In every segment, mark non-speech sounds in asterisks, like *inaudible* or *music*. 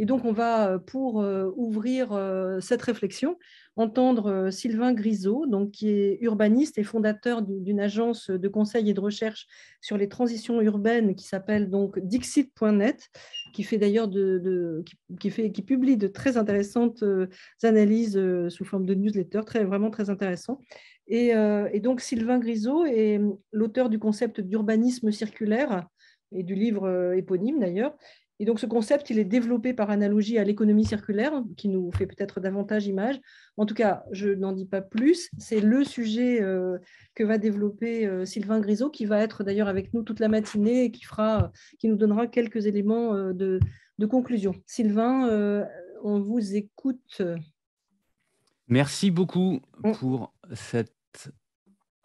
Et donc, on va, euh, pour euh, ouvrir euh, cette réflexion, entendre Sylvain Grisot, donc, qui est urbaniste et fondateur d'une agence de conseil et de recherche sur les transitions urbaines qui s'appelle donc Dixit.net, qui fait d'ailleurs de, qui, publie de très intéressantes analyses sous forme de newsletter, très, vraiment très intéressant. Et, et donc, Sylvain Grisot est hum, l'auteur du concept d'urbanisme circulaire et du livre éponyme d'ailleurs, et donc ce concept, il est développé par analogie à l'économie circulaire, qui nous fait peut-être davantage image. En tout cas, je n'en dis pas plus. C'est le sujet euh, que va développer euh, Sylvain Grisot, qui va être d'ailleurs avec nous toute la matinée et qui, fera, qui nous donnera quelques éléments euh, de, de, conclusion. Sylvain, on vous écoute. Merci beaucoup pour cette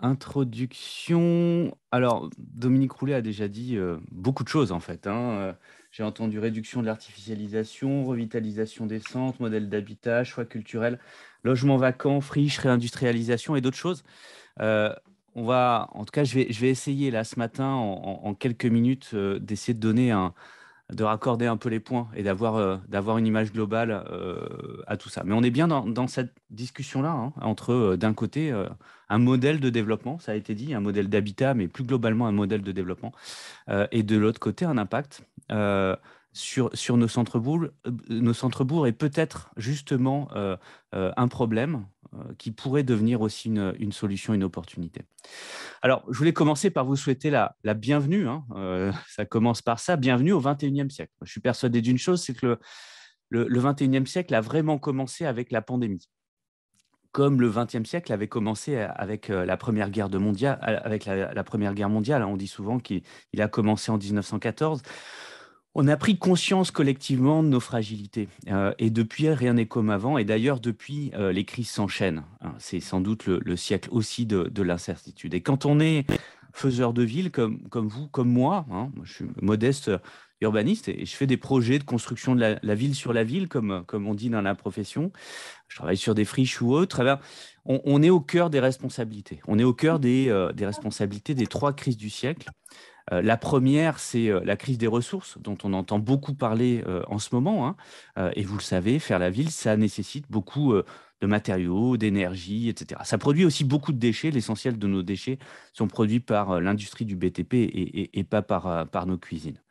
Introduction. Alors, Dominique Roulet a déjà dit euh, beaucoup de choses en fait. Hein. Euh, j'ai entendu réduction de l'artificialisation, revitalisation des centres, modèle d'habitat, choix culturel, logement vacants, friche, réindustrialisation et d'autres choses. Euh, on va, en tout cas, je vais, je vais essayer là ce matin, en, quelques minutes, d'essayer de donner un, de raccorder un peu les points et d'avoir euh, une image globale euh, à tout ça. Mais on est bien dans, cette discussion-là, hein, entre euh, d'un côté un modèle de développement, ça a été dit, un modèle d'habitat, mais plus globalement un modèle de développement, et de l'autre côté un impact sur, nos centres-bourgs euh, nos centres est peut-être justement euh, euh, un problème qui pourrait devenir aussi une, solution, une opportunité. Alors, je voulais commencer par vous souhaiter la, bienvenue. Hein, *laughs* ça commence par ça. Bienvenue au 21e siècle. Je suis persuadé d'une chose, c'est que le, le, 21e siècle a vraiment commencé avec la pandémie comme le XXe siècle avait commencé avec la Première Guerre, mondiale, avec la, la première guerre mondiale. Hein, on dit souvent qu'il a commencé en 1914 on a pris conscience collectivement de nos fragilités. Euh, et depuis, rien n'est comme avant. Et d'ailleurs, depuis, euh, les crises s'enchaînent. Hein, c'est sans doute le, siècle aussi de, l'incertitude. Et quand on est faiseur de ville, comme, vous, comme hein, moi, je suis modeste urbaniste et, je fais des projets de construction de la, ville sur la ville, comme, on dit dans la profession. Je travaille sur des friches ou autres. Eh ben, on, est au cœur des responsabilités. On est au cœur des euh, responsabilités des trois crises du siècle. Euh, la première, c'est euh, la crise des ressources dont on entend beaucoup parler euh, en ce moment. Hein. et vous le savez, faire la ville, ça nécessite beaucoup de matériaux, d'énergie, etc. Ça produit aussi beaucoup de déchets. L'essentiel de nos déchets sont produits par l'industrie du BTP et, pas par, nos cuisines.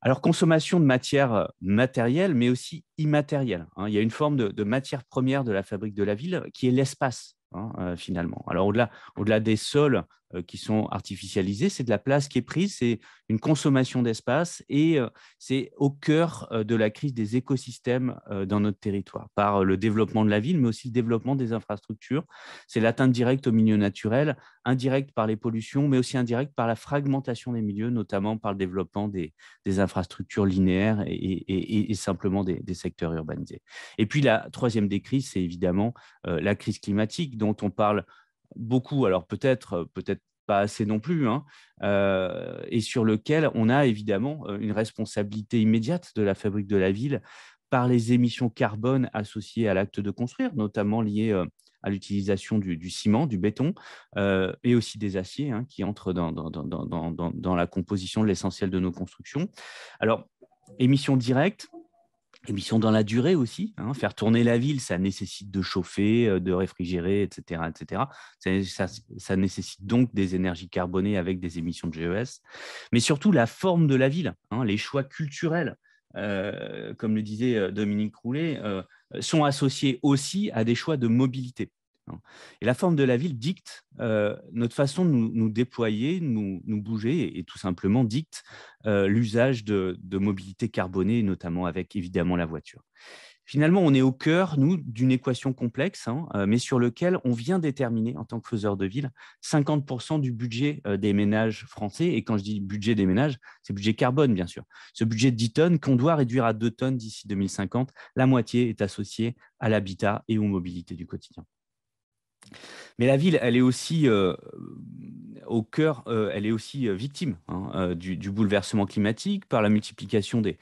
Alors, consommation de matières matérielles, mais aussi immatérielles. Hein. Il y a une forme de, matière première de la fabrique de la ville qui est l'espace, hein, finalement. Alors, au -delà des sols, euh, qui sont artificialisées, c'est de la place qui est prise, c'est une consommation d'espace et euh, c'est au cœur euh, de la crise des écosystèmes dans notre territoire, par le développement de la ville, mais aussi le développement des infrastructures. C'est l'atteinte directe au milieu naturel, indirecte par les pollutions, mais aussi indirecte par la fragmentation des milieux, notamment par le développement des, infrastructures linéaires et, simplement des, des, secteurs urbanisés. Et puis la troisième des crises, c'est évidemment la crise climatique dont on parle beaucoup, alors peut-être, euh, peut-être pas assez non plus, hein, euh, et sur lequel on a évidemment euh, une responsabilité immédiate de la fabrique de la ville par les émissions carbone associées à l'acte de construire, notamment liées à l'utilisation du, ciment, du béton, et aussi des aciers hein, qui entrent dans, dans, la composition de l'essentiel de nos constructions. Alors, émissions directes, Émissions dans la durée aussi. Hein. Faire tourner la ville, ça nécessite de chauffer, euh, de réfrigérer, etc. etc. Ça, nécessite donc des énergies carbonées avec des émissions de GES. Mais surtout la forme de la ville, hein, les choix culturels, euh, comme le disait euh, Dominique Roulet, sont associés aussi à des choix de mobilité. Hein. Et la forme de la ville dicte euh, notre façon de nous, déployer, nous, nous bouger, et, tout simplement dicte euh, l'usage de, mobilité carbonée, notamment avec évidemment la voiture. Finalement, on est au cœur, nous, d'une équation complexe, hein, euh, mais sur lequel on vient déterminer, en tant que faiseur de ville, 50% du budget des ménages français. Et quand je dis budget des ménages, c'est budget carbone, bien sûr. Ce budget de 10 tonnes qu'on doit réduire à 2 tonnes d'ici 2050, la moitié est associée à l'habitat et aux mobilités du quotidien. Mais la ville, elle est aussi euh, au cœur, euh, elle est aussi euh, victime hein, du, bouleversement climatique par la multiplication des,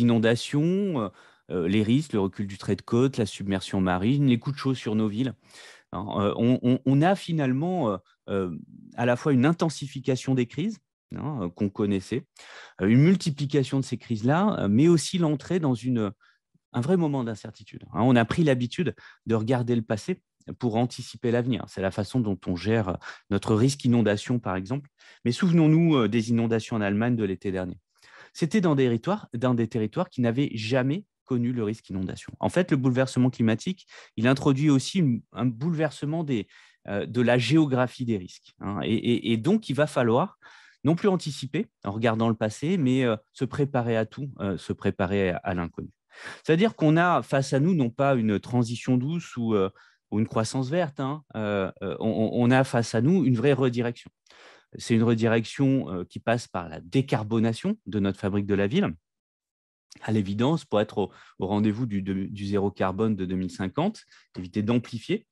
inondations, les risques, le recul du trait de côte, la submersion marine, les coups de chaud sur nos villes. Hein. on, a finalement à la fois une intensification des crises hein, qu'on connaissait, une multiplication de ces crises-là, mais aussi l'entrée dans une, un vrai moment d'incertitude. On a pris l'habitude de regarder le passé pour anticiper l'avenir. C'est la façon dont on gère euh, notre risque inondation, par exemple. Mais souvenons-nous euh, des inondations en Allemagne de l'été dernier. C'était dans des territoires, dans des territoires qui n'avaient jamais connu le risque inondation. En fait, le bouleversement climatique, il introduit aussi un bouleversement des, euh, de la géographie des risques. Hein. Et, donc, il va falloir non plus anticiper en regardant le passé, mais se préparer à tout, se préparer à, l'inconnu. C'est-à-dire qu'on a face à nous non pas une transition douce ou ou une croissance verte, hein, euh, euh, on, a face à nous une vraie redirection. C'est une redirection euh, qui passe par la décarbonation de notre fabrique de la ville, à l'évidence, pour être au, rendez-vous du, zéro carbone de 2050, éviter d'amplifier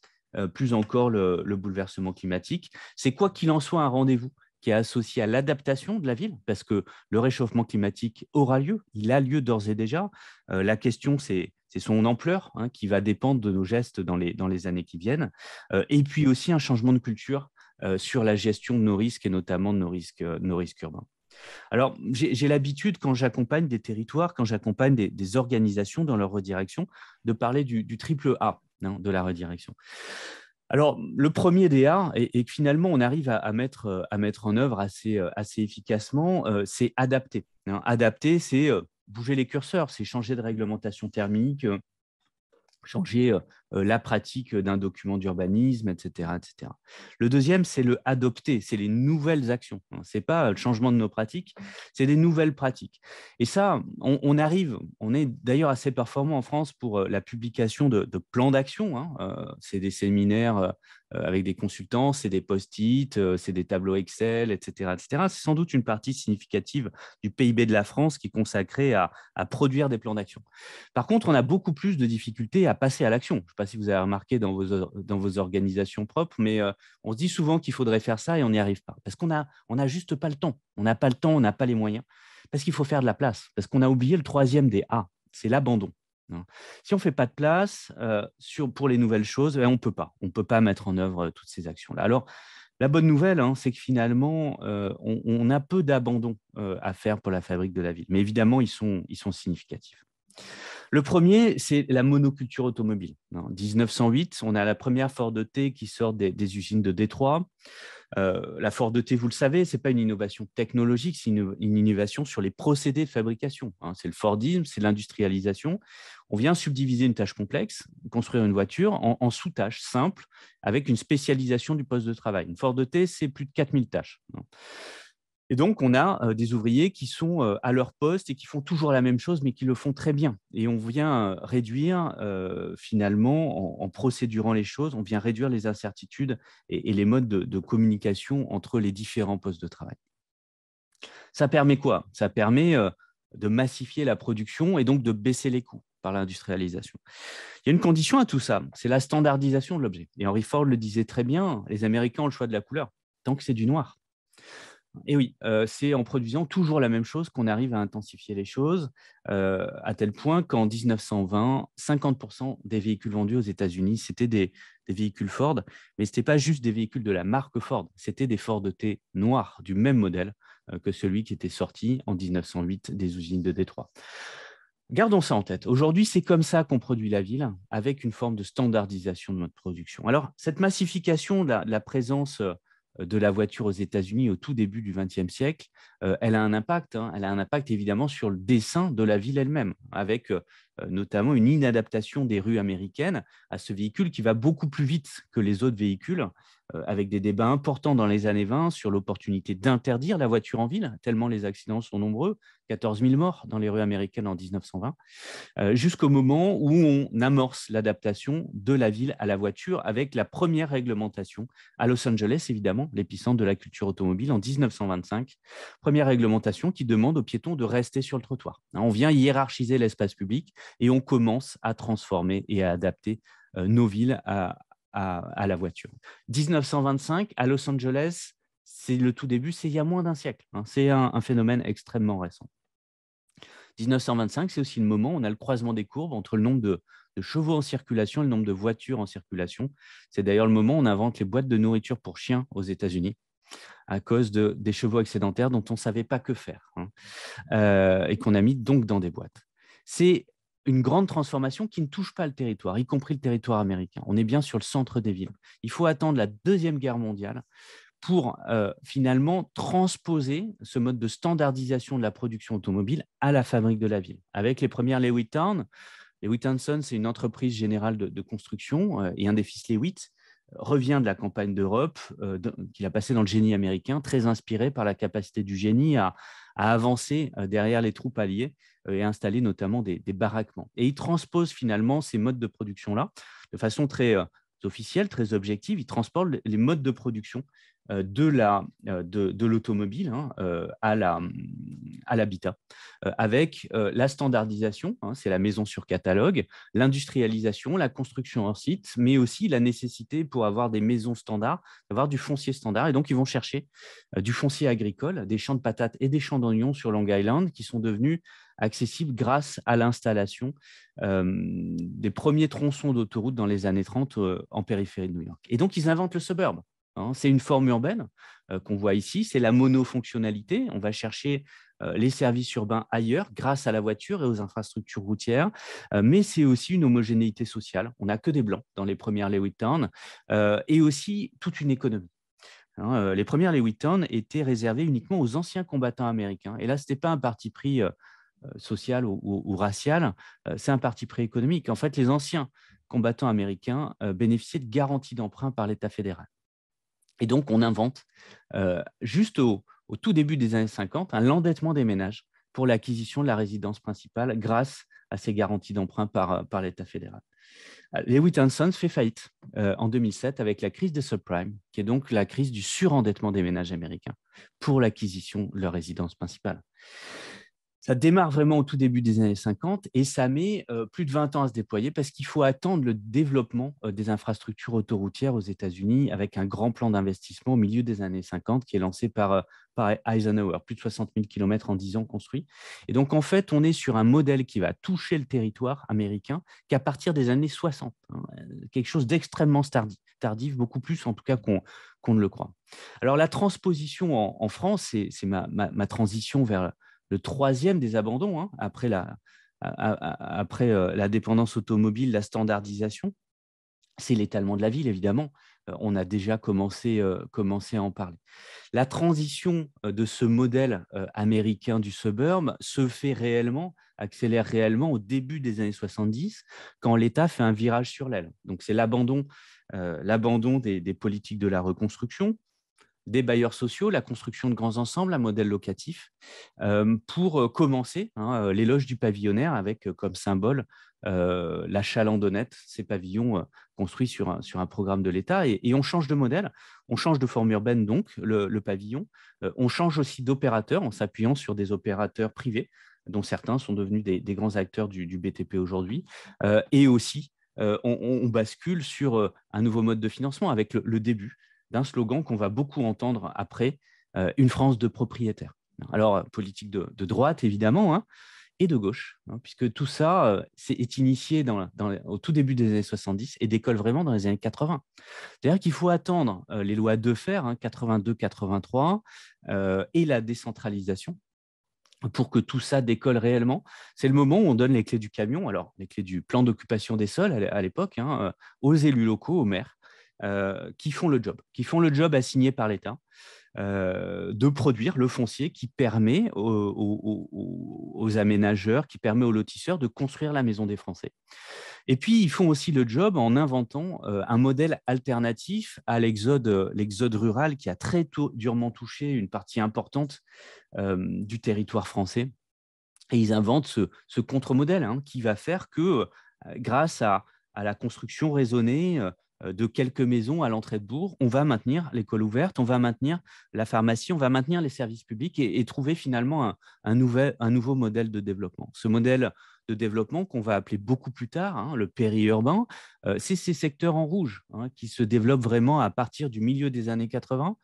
plus encore le, bouleversement climatique. C'est quoi qu'il en soit un rendez-vous qui est associé à l'adaptation de la ville, parce que le réchauffement climatique aura lieu, il a lieu d'ores et déjà. la question, c'est c'est son ampleur hein, qui va dépendre de nos gestes dans les, dans les années qui viennent. Euh, et puis aussi un changement de culture euh, sur la gestion de nos risques et notamment de nos risques, euh, nos risques urbains. Alors, j'ai l'habitude, quand j'accompagne des territoires, quand j'accompagne des, organisations dans leur redirection, de parler du, triple A hein, de la redirection. Alors, le premier des A, et, et finalement on arrive à, mettre, à mettre en œuvre assez, assez efficacement, c'est adapter. Hein. Adapter, c'est bouger les curseurs, c'est changer de réglementation thermique, euh, changer euh, euh, la pratique d'un document d'urbanisme, etc., etc. Le deuxième, c'est le adopter, c'est les nouvelles actions. Hein. Ce n'est pas euh, le changement de nos pratiques, c'est des nouvelles pratiques. Et ça, on, arrive, on est d'ailleurs assez performant en France pour euh, la publication de, plans d'action. Hein. C'est des séminaires avec des consultants, c'est des post-it, c'est des tableaux Excel, etc., etc. C'est sans doute une partie significative du PIB de la France qui est consacrée à, produire des plans d'action. Par contre, on a beaucoup plus de difficultés à passer à l'action sais pas si vous avez remarqué dans vos, organisations propres, mais euh, on se dit souvent qu'il faudrait faire ça et on n'y arrive pas. Parce qu'on n'a on a juste pas le temps. On n'a pas le temps, on n'a pas les moyens. Parce qu'il faut faire de la place. Parce qu'on a oublié le troisième des A, c'est l'abandon. Hein. Si on ne fait pas de place euh, pour les nouvelles choses, eh, on ne peut pas. On ne peut pas mettre en œuvre euh, toutes ces actions-là. Alors, la bonne nouvelle, hein, c'est que finalement, on, a peu d'abandon à faire pour la fabrique de la ville. Mais évidemment, ils sont significatifs. Le premier, c'est la monoculture automobile. En 1908, on a la première Ford e T qui sort des, usines de Détroit. Euh, la Ford e T, vous le savez, ce n'est pas une innovation technologique, c'est une, innovation sur les procédés de fabrication. Hein. C'est le Fordisme, c'est l'industrialisation. On vient subdiviser une tâche complexe, construire une voiture en, sous-tâches simples, avec une spécialisation du poste de travail. Une Ford e T, c'est plus de 4000 tâches. Hein. Et donc, on a des ouvriers qui sont à leur poste et qui font toujours la même chose, mais qui le font très bien. Et on vient réduire, finalement, en, procédurant les choses, on vient réduire les incertitudes et, les modes de, de, communication entre les différents postes de travail. Ça permet quoi Ça permet de massifier la production et donc de baisser les coûts par l'industrialisation. Il y a une condition à tout ça, c'est la standardisation de l'objet. Et Henry Ford le disait très bien, les Américains ont le choix de la couleur, tant que c'est du noir. Et oui, c'est en produisant toujours la même chose qu'on arrive à intensifier les choses, à tel point qu'en 1920, 50% des véhicules vendus aux États-Unis, c'était des, véhicules Ford, mais ce n'était pas juste des véhicules de la marque Ford, c'était des Ford T noirs du même modèle que celui qui était sorti en 1908 des usines de Détroit. Gardons ça en tête. Aujourd'hui, c'est comme ça qu'on produit la ville, avec une forme de standardisation de notre production. Alors, cette massification de la présence de la voiture aux États-Unis au tout début du XXe siècle, euh, elle a un impact. Hein. elle a un impact évidemment sur le dessin de la ville elle-même, avec euh, euh, notamment une inadaptation des rues américaines à ce véhicule qui va beaucoup plus vite que les autres véhicules, euh, avec des débats importants dans les années 20 sur l'opportunité d'interdire la voiture en ville, tellement les accidents sont nombreux, 14 000 morts dans les rues américaines en 1920, euh, jusqu'au moment où on amorce l'adaptation de la ville à la voiture avec la première réglementation à Los Angeles, évidemment, l'épicentre de la culture automobile en 1925, première réglementation qui demande aux piétons de rester sur le trottoir. Hein, on vient hiérarchiser l'espace public et on commence à transformer et à adapter euh, nos villes à, la voiture. 1925, à Los Angeles, c'est le tout début, c'est il y a moins d'un siècle. Hein. C'est un, phénomène extrêmement récent. 1925, c'est aussi le moment où on a le croisement des courbes entre le nombre de, chevaux en circulation et le nombre de voitures en circulation. C'est d'ailleurs le moment où on invente les boîtes de nourriture pour chiens aux États-Unis à cause des chevaux excédentaires dont on ne savait pas que faire hein, euh, et qu'on a mis donc dans des boîtes. C'est une grande transformation qui ne touche pas le territoire, y compris le territoire américain. On est bien sur le centre des villes. Il faut attendre la Deuxième Guerre mondiale pour euh, finalement transposer ce mode de standardisation de la production automobile à la fabrique de la ville. Avec les premières Lewitt Town, Lewitt c'est une entreprise générale de, construction euh, et un des fils Lewitt euh, revient de la campagne d'Europe qu'il a passé dans le génie américain, très inspiré par la capacité du génie à, à avancer euh, derrière les troupes alliées euh, et installer notamment des, baraquements. Et il transpose finalement ces modes de production-là de façon très euh, officielle, très objective, il transporte les modes de production euh, euh, de de, l'automobile hein, euh, à la à l'habitat avec la standardisation hein, c'est la maison sur catalogue l'industrialisation la construction hors site mais aussi la nécessité pour avoir des maisons standards avoir du foncier standard et donc ils vont chercher du foncier agricole des champs de patates et des champs d'oignons sur Long Island qui sont devenus accessibles grâce à l'installation des premiers tronçons d'autoroute dans les années 30 en périphérie de New York. Et donc, ils inventent le suburb. Hein. c'est une forme urbaine euh, qu'on voit ici, c'est la monofonctionnalité. On va chercher euh, les services urbains ailleurs grâce à la voiture et aux infrastructures routières, euh, mais c'est aussi une homogénéité sociale. On n'a que des blancs dans les premières Lewittown et aussi toute une économie. Hein. les premières Lewittown étaient réservées uniquement aux anciens combattants américains. Et là, ce n'était pas un parti pris social ou, ou racial, c'est un parti pris économique. En fait, les anciens combattants américains bénéficiaient de garanties d'emprunt par l'État fédéral. Et donc, on invente, euh, juste au, tout début des années 50, un l'endettement des ménages pour l'acquisition de la résidence principale grâce à ces garanties d'emprunt par, euh, l'État fédéral. Euh, Les Hanson fait faillite en 2007 avec la crise des subprimes, qui est donc la crise du surendettement des ménages américains pour l'acquisition de leur résidence principale. Ça démarre vraiment au tout début des années 50 et ça met euh, plus de 20 ans à se déployer parce qu'il faut attendre le développement euh, des infrastructures autoroutières aux États-Unis avec un grand plan d'investissement au milieu des années 50 qui est lancé par, euh, par Eisenhower, plus de 60 000 km en 10 ans construits. Et donc en fait, on est sur un modèle qui va toucher le territoire américain qu'à partir des années 60, hein, quelque chose d'extrêmement tardif, tardif, beaucoup plus en tout cas qu'on ne le croit. Alors la transposition en, France, c'est ma, ma, transition vers le troisième des abandons, hein, après, euh, la, dépendance automobile, la standardisation, c'est l'étalement de la ville, évidemment. Euh, on a déjà euh, commencé, à en parler. La transition de ce modèle américain du suburb se fait réellement, accélère réellement au début des années 70, quand l'État fait un virage sur l'aile. Donc c'est l'abandon, des, politiques de la reconstruction, des bailleurs sociaux, la construction de grands ensembles, un modèle locatif, euh, pour euh, commencer hein, euh, l'éloge du pavillonnaire avec comme symbole la chalandonnette, ces pavillons construits sur un, sur un programme de l'État. Et, on change de modèle, on change de forme urbaine, donc, le, pavillon. on change aussi d'opérateur en s'appuyant sur des opérateurs privés, dont certains sont devenus des, grands acteurs du, BTP aujourd'hui. et aussi, on, bascule sur un nouveau mode de financement avec le début d'un slogan qu'on va beaucoup entendre après, euh, une France de propriétaires. Alors, euh, politique de, droite, évidemment, hein, et de gauche, hein, puisque tout ça euh, est, initié au tout début des années 70 et décolle vraiment dans les années 80. C'est-à-dire qu'il faut attendre les lois de fer, 82-83, hein, et la décentralisation, pour que tout ça décolle réellement. C'est le moment où on donne les clés du camion, alors les clés du plan d'occupation des sols à l'époque, aux élus locaux, aux maires, euh, qui font le job, qui font le job assigné par l'État. Euh, de produire le foncier qui permet aux, aménageurs, qui permet aux lotisseurs de construire la maison des Français. Et puis, ils font aussi le job en inventant euh, un modèle alternatif à l'exode, rural qui a très tôt, durement touché une partie importante du territoire français. Et ils inventent ce, contre-modèle hein, qui va faire que, grâce à, la construction raisonnée, euh, de quelques maisons à l'entrée de bourg, on va maintenir l'école ouverte, on va maintenir la pharmacie, on va maintenir les services publics et, trouver finalement un, nouveau modèle de développement. Ce modèle de développement qu'on va appeler beaucoup plus tard hein, le périurbain, euh, c'est ces secteurs en rouge hein, qui se développent vraiment à partir du milieu des années 80.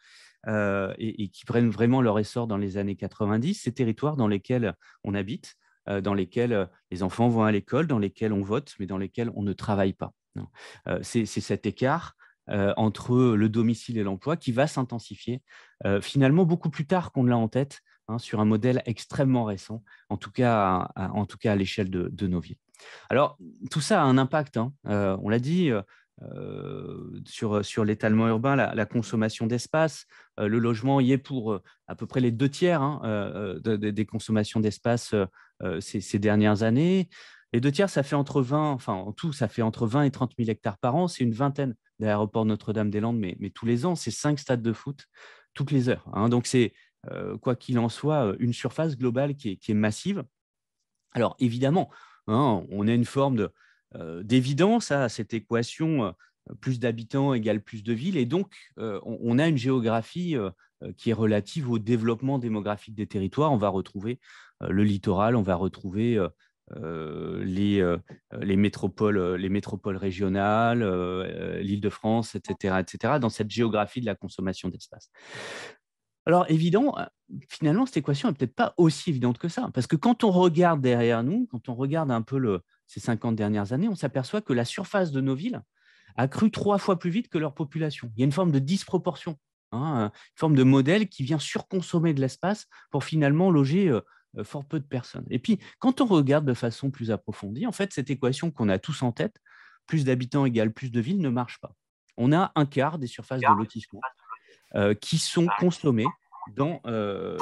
Euh, et, qui prennent vraiment leur essor dans les années 90, ces territoires dans lesquels on habite, dans lesquels les enfants vont à l'école, dans lesquels on vote, mais dans lesquels on ne travaille pas. Euh, c'est cet écart euh, entre le domicile et l'emploi qui va s'intensifier euh, finalement beaucoup plus tard qu'on l'a en tête hein, sur un modèle extrêmement récent, en tout cas à, en tout cas à l'échelle de, nos villes. Alors tout ça a un impact, hein. on l'a dit. sur, l'étalement urbain, la, consommation d'espace. le logement y est pour à peu près les deux tiers hein, des consommations d'espace ces, dernières années. Les deux tiers, ça fait entre 20, enfin en tout, ça fait entre 20 et 30 000 hectares par an. C'est une vingtaine d'aéroports Notre-Dame-des-Landes, mais, tous les ans, c'est cinq stades de foot toutes les heures. Hein. Donc c'est, euh, quoi qu'il en soit, euh, une surface globale qui est, massive. Alors évidemment, hein, on a une forme euh, d'évidence à cette équation, plus d'habitants égale plus de villes, et donc on, a une géographie qui est relative au développement démographique des territoires. On va retrouver le littoral, on va retrouver euh, euh, les, métropoles, euh, les métropoles régionales, l'Île-de-France, etc., etc., dans cette géographie de la consommation d'espace. Alors, évident, finalement, cette équation n'est peut-être pas aussi évidente que ça, parce que quand on regarde derrière nous, quand on regarde un peu le, ces 50 dernières années, on s'aperçoit que la surface de nos villes a cru trois fois plus vite que leur population. Il y a une forme de disproportion, hein, une forme de modèle qui vient surconsommer de l'espace pour finalement loger euh, fort peu de personnes. Et puis, quand on regarde de façon plus approfondie, en fait, cette équation qu'on a tous en tête, plus d'habitants égale plus de villes, ne marche pas. On a un quart des surfaces de lotissement euh, qui sont consommées dans, euh,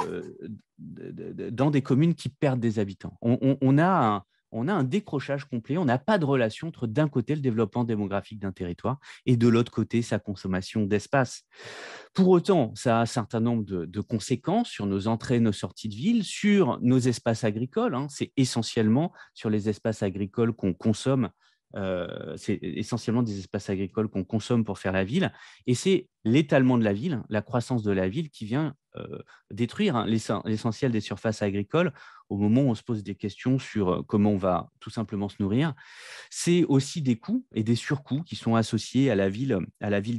dans des communes qui perdent des habitants. On, on a un, on a un décrochage complet, on n'a pas de relation entre d'un côté le développement démographique d'un territoire et de l'autre côté sa consommation d'espace. Pour autant, ça a un certain nombre de, conséquences sur nos entrées, nos sorties de ville, sur nos espaces agricoles. Hein. C'est essentiellement sur les espaces agricoles qu'on consomme. Euh, c'est essentiellement des espaces agricoles qu'on consomme pour faire la ville, et c'est l'étalement de la ville, la croissance de la ville qui vient euh, détruire hein, l'essentiel des surfaces agricoles au moment où on se pose des questions sur euh, comment on va tout simplement se nourrir. C'est aussi des coûts et des surcoûts qui sont associés à la ville,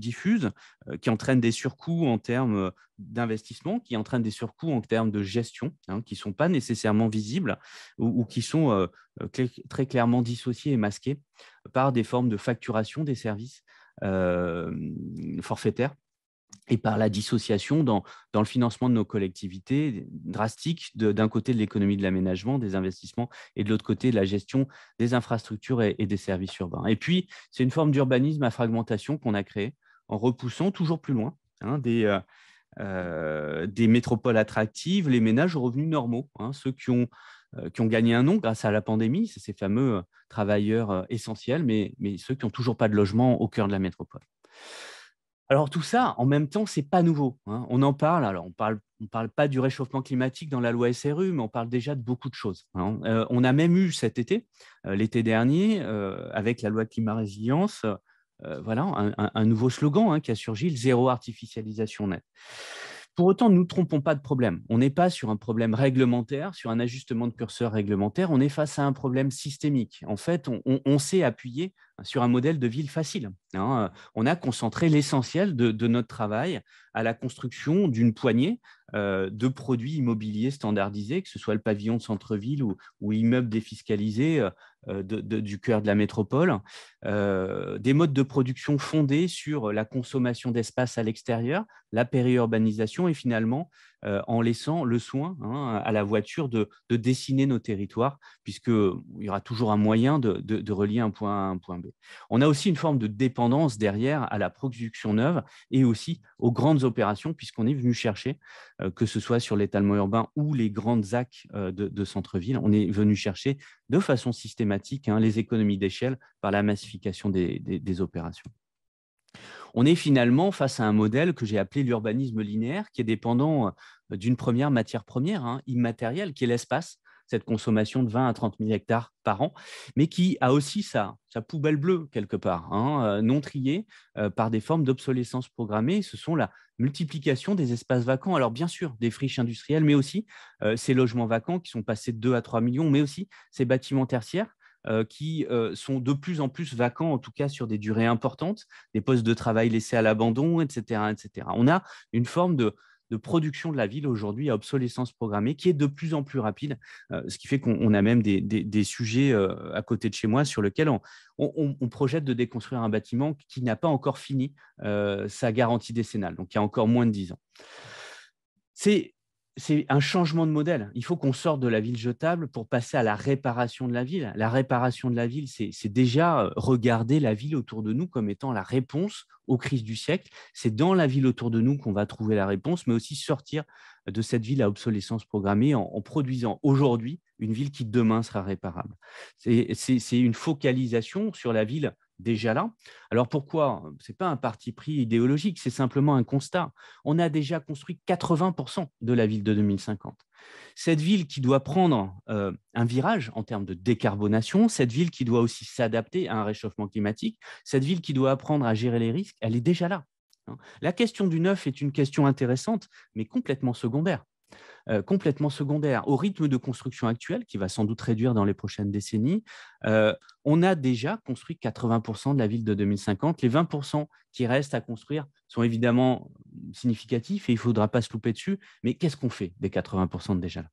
diffuse, euh, qui entraînent des surcoûts en termes d'investissement, qui entraînent des surcoûts en termes de gestion, hein, qui ne sont pas nécessairement visibles ou, qui sont très clairement dissociés et masqués par des formes de facturation des services forfaitaires et par la dissociation dans, le financement de nos collectivités drastique d'un côté de l'économie de l'aménagement, des investissements, et de l'autre côté de la gestion des infrastructures et, des services urbains. Et puis, c'est une forme d'urbanisme à fragmentation qu'on a créée en repoussant toujours plus loin hein, euh, euh, des, métropoles attractives, les ménages aux revenus normaux, hein, ceux euh, qui ont, gagné un nom grâce à la pandémie, ces fameux travailleurs essentiels, mais, mais ceux qui n'ont toujours pas de logement au cœur de la métropole. Alors tout ça, en même temps, c'est pas nouveau. Hein. On en parle. Alors on parle, on parle pas du réchauffement climatique dans la loi SRU, mais on parle déjà de beaucoup de choses. Hein. Euh, on a même eu cet été, euh, l'été dernier, euh, avec la loi climat résilience, voilà, un, nouveau slogan hein, qui a surgi le zéro artificialisation nette. Pour autant, nous ne trompons pas de problème. On n'est pas sur un problème réglementaire, sur un ajustement de curseur réglementaire. On est face à un problème systémique. En fait, on, sait on s'est appuyé sur un modèle de ville facile. Hein. Euh, on a concentré l'essentiel de, notre travail à la construction d'une poignée euh, de produits immobiliers standardisés, que ce soit le pavillon de centre-ville ou, ou immeuble défiscalisé euh, du cœur de la métropole, des modes de production fondés sur la consommation d'espace à l'extérieur, la périurbanisation et finalement euh, en laissant le soin hein, à la voiture de, dessiner nos territoires, puisqu'il euh, y aura toujours un moyen de, relier un point A à un point B. On a aussi une forme de dépendance derrière à la production neuve et aussi aux grandes opérations, puisqu'on est venu chercher, euh, que ce soit sur l'étalement urbain ou les grandes ZAC de, centre-ville, on est venu chercher de façon systématique hein, les économies d'échelle par la massification des opérations on est finalement face à un modèle que j'ai appelé l'urbanisme linéaire, qui est dépendant euh, d'une première matière première, hein, immatérielle, qui est l'espace, cette consommation de 20 à 30 000 hectares par an, mais qui a aussi sa, poubelle bleue quelque part, hein, euh, non triée euh, par des formes d'obsolescence programmée. Ce sont la multiplication des espaces vacants. Alors bien sûr, des friches industrielles, mais aussi ces logements vacants qui sont passés de 2 à 3 millions, mais aussi ces bâtiments tertiaires euh, qui euh, sont de plus en plus vacants, en tout cas sur des durées importantes, des postes de travail laissés à l'abandon, etc., etc. On a une forme de, de production de la ville aujourd'hui à obsolescence programmée qui est de plus en plus rapide, euh, ce qui fait qu'on a même des, des, sujets à côté de chez moi sur lesquels on, on, projette de déconstruire un bâtiment qui n'a pas encore fini sa garantie décennale, donc il y a encore moins de 10 ans. C'est c'est un changement de modèle. Il faut qu'on sorte de la ville jetable pour passer à la réparation de la ville. La réparation de la ville, c'est déjà euh, regarder la ville autour de nous comme étant la réponse aux crises du siècle. C'est dans la ville autour de nous qu'on va trouver la réponse, mais aussi sortir de cette ville à obsolescence programmée en, produisant aujourd'hui une ville qui demain sera réparable. C'est une focalisation sur la ville déjà là. Alors pourquoi Ce n'est pas un parti pris idéologique, c'est simplement un constat. On a déjà construit 80% de la ville de 2050. Cette ville qui doit prendre euh, un virage en termes de décarbonation, cette ville qui doit aussi s'adapter à un réchauffement climatique, cette ville qui doit apprendre à gérer les risques, elle est déjà là. Hein. La question du neuf est une question intéressante, mais complètement secondaire. Euh, complètement secondaire. Au rythme de construction actuel, qui va sans doute réduire dans les prochaines décennies, euh, on a déjà construit 80% de la ville de 2050. Les 20% qui restent à construire sont évidemment significatifs et il ne faudra pas se louper dessus. Mais qu'est-ce qu'on fait des 80% déjà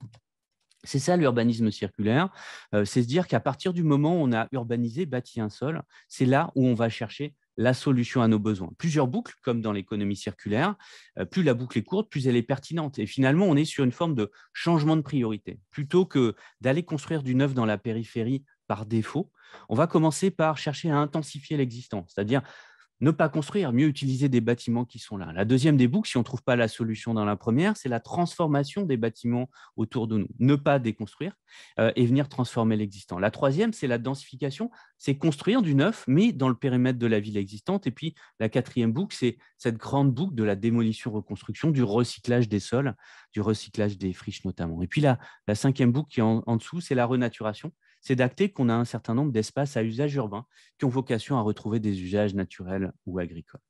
c'est ça l'urbanisme circulaire, euh, c'est se dire qu'à partir du moment où on a urbanisé, bâti un sol, c'est là où on va chercher la solution à nos besoins. Plusieurs boucles, comme dans l'économie circulaire, euh, plus la boucle est courte, plus elle est pertinente. Et finalement, on est sur une forme de changement de priorité. Plutôt que d'aller construire du neuf dans la périphérie par défaut, on va commencer par chercher à intensifier l'existence, c'est-à-dire ne pas construire, mieux utiliser des bâtiments qui sont là. La deuxième des boucles, si on ne trouve pas la solution dans la première, c'est la transformation des bâtiments autour de nous. Ne pas déconstruire euh, et venir transformer l'existant. La troisième, c'est la densification, c'est construire du neuf, mais dans le périmètre de la ville existante. Et puis la quatrième boucle, c'est cette grande boucle de la démolition-reconstruction, du recyclage des sols, du recyclage des friches notamment. Et puis la, cinquième boucle qui est en dessous, c'est la renaturation c'est d'acter qu'on a un certain nombre d'espaces à usage urbain qui ont vocation à retrouver des usages naturels ou agricoles.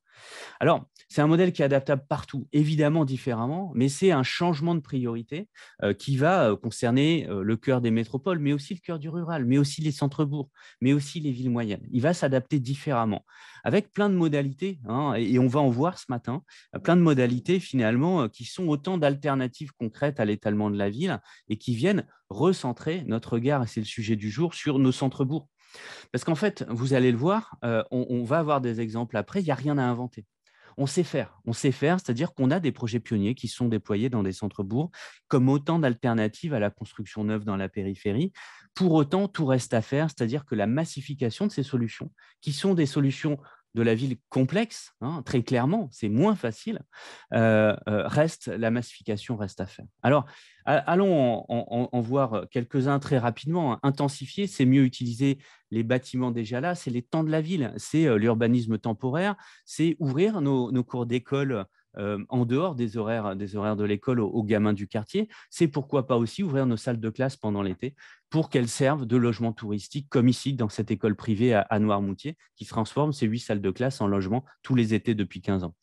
Alors, c'est un modèle qui est adaptable partout, évidemment différemment, mais c'est un changement de priorité euh, qui va euh, concerner euh, le cœur des métropoles, mais aussi le cœur du rural, mais aussi les centres-bourgs, mais aussi les villes moyennes. Il va s'adapter différemment, avec plein de modalités, hein, et, et, on va en voir ce matin, plein de modalités finalement qui sont autant d'alternatives concrètes à l'étalement de la ville et qui viennent recentrer notre regard, et c'est le sujet du jour, sur nos centres-bourgs parce qu'en fait, vous allez le voir, euh, on, on, va avoir des exemples après, il n'y a rien à inventer. On sait faire, on sait faire, c'est-à-dire qu'on a des projets pionniers qui sont déployés dans des centres-bourgs comme autant d'alternatives à la construction neuve dans la périphérie. Pour autant, tout reste à faire, c'est-à-dire que la massification de ces solutions, qui sont des solutions de la ville complexe, hein, très clairement, c'est moins facile, euh, euh, reste la massification reste à faire. Alors, allons en, voir quelques-uns très rapidement. Hein. Intensifier, c'est mieux utiliser les bâtiments déjà là, c'est les temps de la ville, c'est euh, l'urbanisme temporaire, c'est ouvrir nos, cours d'école en dehors des horaires, des horaires de l'école aux, gamins du quartier. C'est pourquoi pas aussi ouvrir nos salles de classe pendant l'été pour qu'elles servent de logements touristiques, comme ici dans cette école privée à, Noirmoutier, qui transforme ces huit salles de classe en logements tous les étés depuis 15 ans.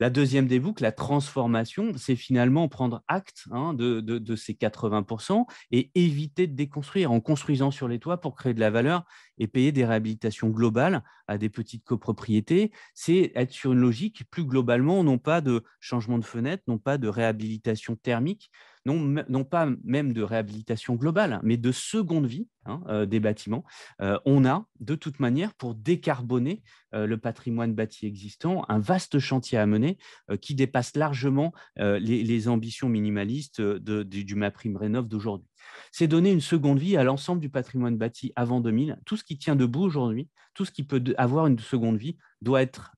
La deuxième des boucles, la transformation, c'est finalement prendre acte hein, de, de, ces 80% et éviter de déconstruire en construisant sur les toits pour créer de la valeur et payer des réhabilitations globales à des petites copropriétés. C'est être sur une logique plus globalement, non pas de changement de fenêtre, non pas de réhabilitation thermique, non, pas même de réhabilitation globale, hein, mais de seconde vie hein, euh, des bâtiments, euh, on a de toute manière, pour décarboner euh, le patrimoine bâti existant, un vaste chantier à mener qui dépasse largement les, ambitions minimalistes de, du, MAPRIM rénov' d'aujourd'hui. C'est donner une seconde vie à l'ensemble du patrimoine bâti avant 2000, tout ce qui tient debout aujourd'hui, tout ce qui peut avoir une seconde vie doit être,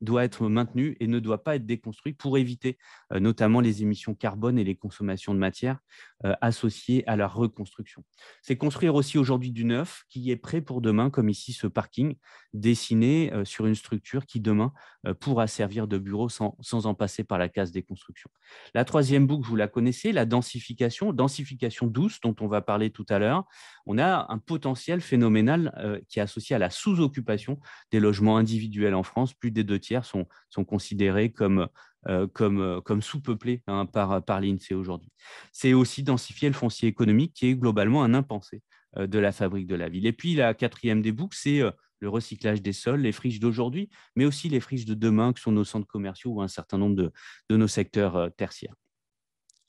maintenu et ne doit pas être déconstruit pour éviter euh, notamment les émissions carbone et les consommations de matière. Euh, associés à la reconstruction. C'est construire aussi aujourd'hui du neuf qui est prêt pour demain, comme ici ce parking dessiné euh, sur une structure qui demain euh, pourra servir de bureau sans, en passer par la case des constructions. La troisième boucle, vous la connaissez, la densification, densification douce dont on va parler tout à l'heure. On a un potentiel phénoménal qui est associé à la sous-occupation des logements individuels en France. Plus des deux tiers sont, sont considérés comme euh, euh, comme, sous-peuplé hein, euh, par, l'INSEE aujourd'hui. C'est aussi densifier le foncier économique qui est globalement un impensé de la fabrique de la ville. Et puis la quatrième des boucles, c'est le recyclage des sols, les friches d'aujourd'hui, mais aussi les friches de demain qui sont nos centres commerciaux ou un certain nombre de nos secteurs tertiaires.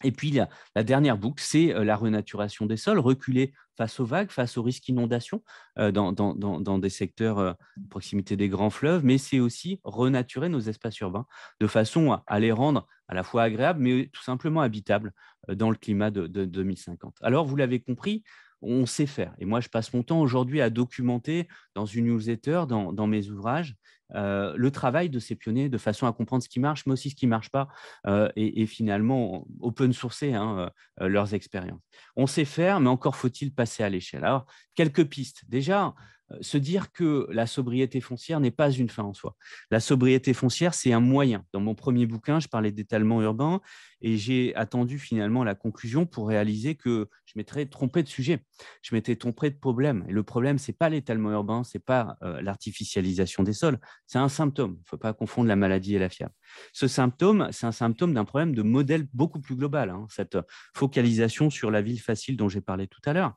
Et puis la, dernière boucle, c'est euh, la renaturation des sols, reculer face aux vagues, face aux risques d'inondation euh, dans, des secteurs à euh, proximité des grands fleuves, mais c'est aussi renaturer nos espaces urbains de façon à, les rendre à la fois agréables, mais tout simplement habitables dans le climat de 2050. Alors, vous l'avez compris, on sait faire. Et moi, je passe mon temps aujourd'hui à documenter dans une newsletter, dans, mes ouvrages, euh, le travail de ces pionniers de façon à comprendre ce qui marche, mais aussi ce qui ne marche pas, euh, et, finalement open sourcer hein, euh, leurs expériences. On sait faire, mais encore faut-il passer à l'échelle. Alors, quelques pistes. Déjà, euh, se dire que la sobriété foncière n'est pas une fin en soi. La sobriété foncière, c'est un moyen. Dans mon premier bouquin, je parlais d'étalement urbain et j'ai attendu finalement la conclusion pour réaliser que je m'étais trompé de sujet, je m'étais trompé de problème. Et le problème, n'est pas l'étalement urbain, ce n'est pas euh, l'artificialisation des sols, c'est un symptôme. Il ne faut pas confondre la maladie et la fièvre. Ce symptôme, c'est un symptôme d'un problème de modèle beaucoup plus global, hein, cette focalisation sur la ville facile dont j'ai parlé tout à l'heure.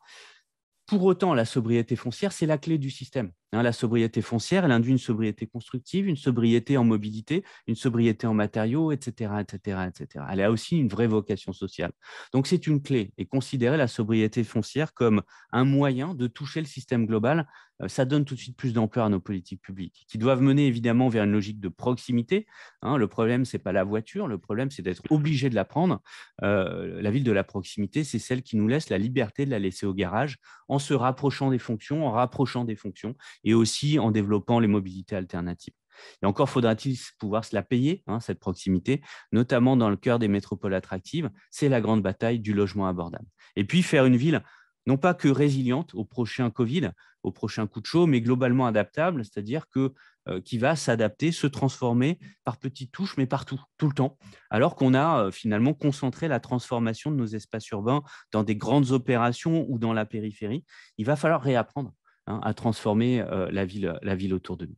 Pour autant, la sobriété foncière, c'est la clé du système. Hein, la sobriété foncière, elle induit une sobriété constructive, une sobriété en mobilité, une sobriété en matériaux, etc., etc., etc. Elle a aussi une vraie vocation sociale. Donc c'est une clé et considérer la sobriété foncière comme un moyen de toucher le système global, euh, ça donne tout de suite plus d'ampleur à nos politiques publiques, qui doivent mener évidemment vers une logique de proximité. Hein, le problème, c'est pas la voiture, le problème, c'est d'être obligé de la prendre. Euh, la ville de la proximité, c'est celle qui nous laisse la liberté de la laisser au garage en se rapprochant des fonctions, en rapprochant des fonctions et aussi en développant les mobilités alternatives. Et encore faudra-t-il pouvoir se la payer, hein, cette proximité, notamment dans le cœur des métropoles attractives. C'est la grande bataille du logement abordable. Et puis faire une ville non pas que résiliente au prochain Covid, au prochain coup de chaud, mais globalement adaptable, c'est-à-dire que euh, qui va s'adapter, se transformer par petites touches, mais partout, tout le temps, alors qu'on a euh, finalement concentré la transformation de nos espaces urbains dans des grandes opérations ou dans la périphérie. Il va falloir réapprendre Hein, à transformer euh, la, ville, la ville autour de nous.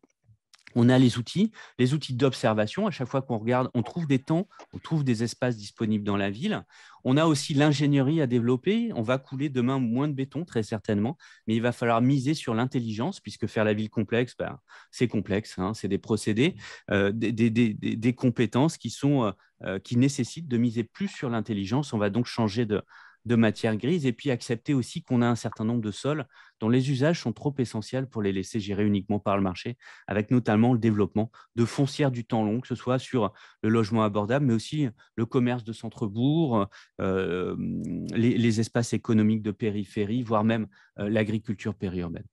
On a les outils, les outils d'observation. À chaque fois qu'on regarde, on trouve des temps, on trouve des espaces disponibles dans la ville. On a aussi l'ingénierie à développer. On va couler demain moins de béton, très certainement, mais il va falloir miser sur l'intelligence, puisque faire la ville complexe, ben, c'est complexe. Hein, c'est des procédés, euh, des, compétences qui, sont, euh, qui nécessitent de miser plus sur l'intelligence. On va donc changer de, de matière grise et puis accepter aussi qu'on a un certain nombre de sols dont les usages sont trop essentiels pour les laisser gérer uniquement par le marché, avec notamment le développement de foncières du temps long, que ce soit sur le logement abordable, mais aussi le commerce de centre-bourg, euh, les, espaces économiques de périphérie, voire même euh, l'agriculture périurbaine.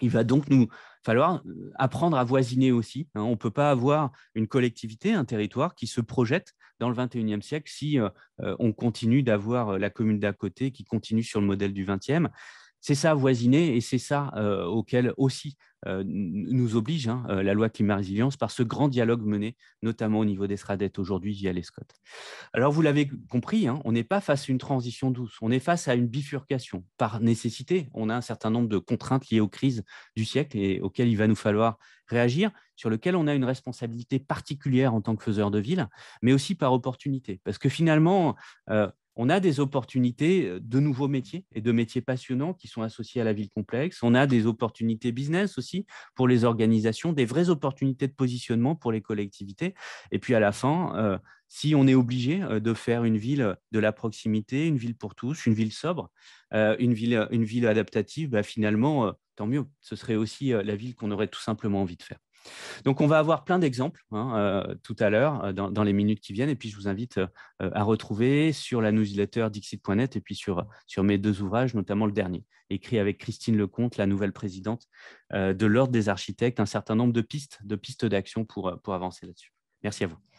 Il va donc nous falloir euh, apprendre à voisiner aussi. Hein. on ne peut pas avoir une collectivité, un territoire qui se projette dans le 21e siècle si euh, euh, on continue d'avoir la commune d'à côté qui continue sur le modèle du 20e. C'est ça voisiné, et c'est ça euh, auquel aussi euh, nous oblige hein, euh, la loi climat résilience par ce grand dialogue mené, notamment au niveau des SRADET aujourd'hui via les Alors vous l'avez compris, hein, on n'est pas face à une transition douce, on est face à une bifurcation. Par nécessité, on a un certain nombre de contraintes liées aux crises du siècle et auxquelles il va nous falloir réagir, sur lequel on a une responsabilité particulière en tant que faiseur de ville, mais aussi par opportunité. Parce que finalement, on a des opportunités euh, de nouveaux métiers et de métiers passionnants qui sont associés à la ville complexe. On a des opportunités business aussi pour les organisations, des vraies opportunités de positionnement pour les collectivités. Et puis à la fin, euh, si on est obligé euh, de faire une ville de la proximité, une ville pour tous, une ville sobre, une, ville, adaptative, bah, finalement, tant mieux. Ce serait aussi la ville qu'on aurait tout simplement envie de faire. Donc, on va avoir plein d'exemples hein, euh, tout à l'heure, euh, dans, les minutes qui viennent. Et puis, je vous invite euh, à retrouver sur la newsletter Dixit.net et puis sur, sur mes deux ouvrages, notamment le dernier, écrit avec Christine Lecomte, la nouvelle présidente de l'Ordre des architectes, un certain nombre de pistes de pistes pour, pour avancer là-dessus. Merci à vous.